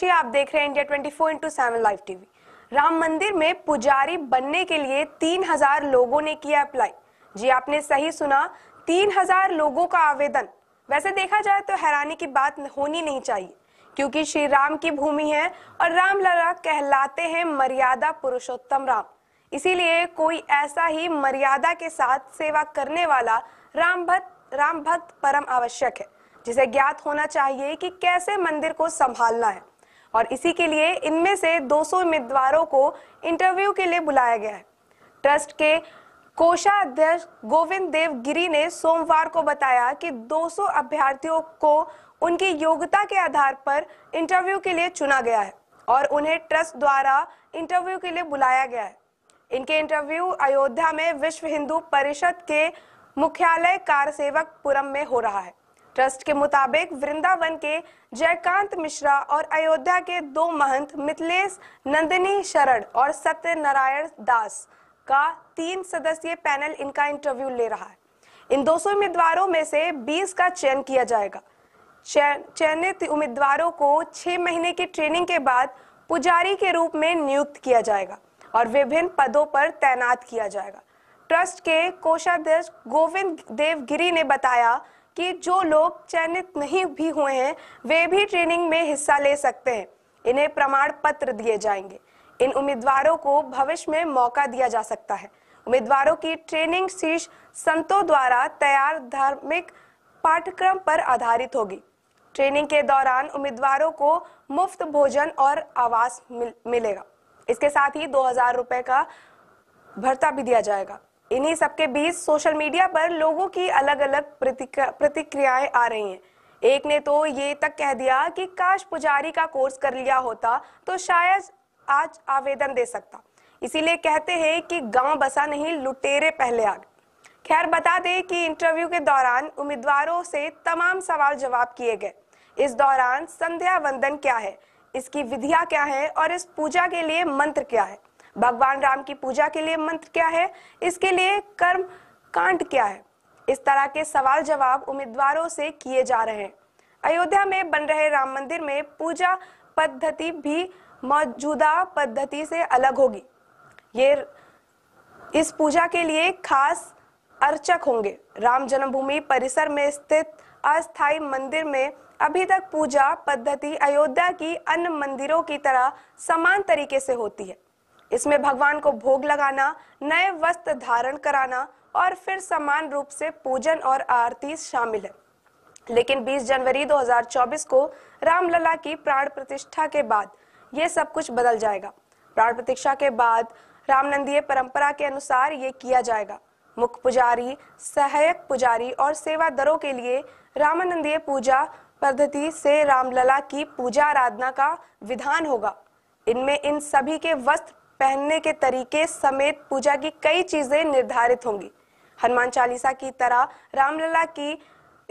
कि आप देख रहे हैं India 24 four into seven live TV Ram Mandir में पुजारी बनने के लिए 3000 लोगों ने किया अप्लाई जी आपने सही सुना 3000 लोगों का आवेदन वैसे देखा जाए तो हैरानी की बात होनी नहीं चाहिए क्योंकि श्री राम की भूमि है और राम लला कहलाते हैं मर्यादा पुरुषोत्तम राम इसीलिए कोई ऐसा ही मर्यादा के साथ सेवा करने वाला राम भक्त राम भक्त परम आवश्यक है जिसे ज्ञात होना चाहिए कि कैसे मंदिर को संभालना है और इसी के लिए इनमें से 200 उम्मीदवारों को इंटरव्यू के लिए बुलाया गया है ट्रस्ट के कोषाध्यक्ष गोविंद देव गिरी ने सोमवार को बताया कि 200 अभ्यर्थियों को उनकी योग्यता के आधार पर इंटरव्यू के लिए चुना गया है और उन्हें ट्रस्ट द्वारा इंटरव्यू के लिए बुलाया गया है इनके इंटरव्यू अयोध्या में विश्व हिंदू परिषद के मुख्यालय कार सेवक पुरम में हो रहा है ट्रस्ट के मुताबिक वृंदावन के जयकांत मिश्रा और अयोध्या के दो महंत मिथिलेश नंदिनी शरण और सत्यनारायण दास का तीन सदस्यीय पैनल इनका इंटरव्यू ले रहा है इन 200 उम्मीदवारों में से 20 का चयन किया जाएगा चयनित उम्मीदवारों को छह महीने की ट्रेनिंग के बाद पुजारी के रूप में नियुक्त किया जाएगा और विभिन्न पदों पर तैनात किया जाएगा ट्रस्ट के कोषाध्यक्ष गोविंद देवगिरी ने बताया कि जो लोग चयनित नहीं भी हुए हैं वे भी ट्रेनिंग में हिस्सा ले सकते हैं इन्हें प्रमाण पत्र दिए जाएंगे इन उम्मीदवारों को भविष्य में मौका दिया जा सकता है उम्मीदवारों की ट्रेनिंग शीर्ष संतों द्वारा तैयार धार्मिक पाठ्यक्रम पर आधारित होगी ट्रेनिंग के दौरान उम्मीदवारों को मुफ्त भोजन और आवास मिल, मिलेगा इसके साथ ही दो हजार रुपए का भरता भी दिया जाएगा इन्हीं सबके बीच सोशल मीडिया पर लोगों की अलग अलग प्रतिक्रियाएं आ रही हैं एक ने तो ये तक कह दिया कि काश पुजारी का कोर्स कर लिया होता तो शायद आज आवेदन दे सकता इसीलिए कहते हैं कि गांव बसा नहीं लुटेरे पहले आग खैर बता दे कि इंटरव्यू के दौरान उम्मीदवारों से तमाम सवाल जवाब किए गए इस दौरान संध्या वंदन क्या है इसकी विधिया क्या है और इस पूजा के लिए मंत्र क्या है भगवान राम की पूजा के लिए मंत्र क्या है इसके लिए कर्म कांड क्या है इस तरह के सवाल जवाब उम्मीदवारों से किए जा रहे हैं अयोध्या में बन रहे राम मंदिर में पूजा पद्धति भी मौजूदा पद्धति से अलग होगी ये इस पूजा के लिए खास अर्चक होंगे राम जन्मभूमि परिसर में स्थित अस्थायी मंदिर में अभी तक पूजा पद्धति अयोध्या की अन्य मंदिरों की तरह समान तरीके से होती है इसमें भगवान को भोग लगाना नए वस्त्र धारण कराना और फिर समान रूप से पूजन और आरती शामिल है लेकिन 20 जनवरी 2024 को रामलला की प्राण प्रतिष्ठा के बाद ये सब कुछ बदल जाएगा प्राण प्रतिष्ठा के बाद रामनंदीय परंपरा के अनुसार ये किया जाएगा मुख्य पुजारी सहायक पुजारी और सेवा दरों के लिए रामानंदीय पूजा पद्धति से रामलला की पूजा आराधना का विधान होगा इनमें इन सभी के वस्त्र पहनने के तरीके समेत पूजा की कई चीजें निर्धारित होंगी हनुमान चालीसा की तरह रामलला की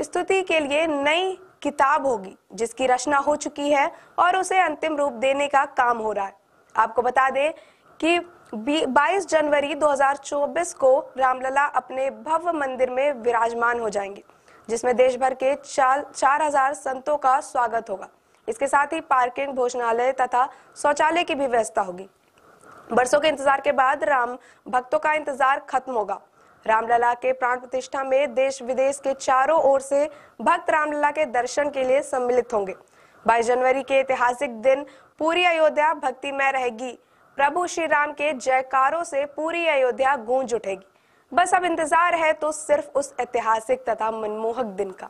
स्तुति के लिए नई किताब होगी जिसकी रचना हो चुकी है और उसे अंतिम रूप देने का काम हो रहा है आपको बता दें कि 22 जनवरी 2024 को रामलला अपने भव्य मंदिर में विराजमान हो जाएंगे जिसमें देश भर के चार हजार संतों का स्वागत होगा इसके साथ ही पार्किंग भोजनालय तथा शौचालय की भी व्यवस्था होगी बरसों के इंतजार के बाद राम भक्तों का इंतजार खत्म होगा रामलला के प्राण प्रतिष्ठा में देश विदेश के चारों ओर से भक्त रामलला के दर्शन के लिए सम्मिलित होंगे बाईस जनवरी के ऐतिहासिक दिन पूरी अयोध्या भक्तिमय रहेगी प्रभु श्री राम के जयकारों से पूरी अयोध्या गूंज उठेगी बस अब इंतजार है तो सिर्फ उस ऐतिहासिक तथा मनमोहक दिन का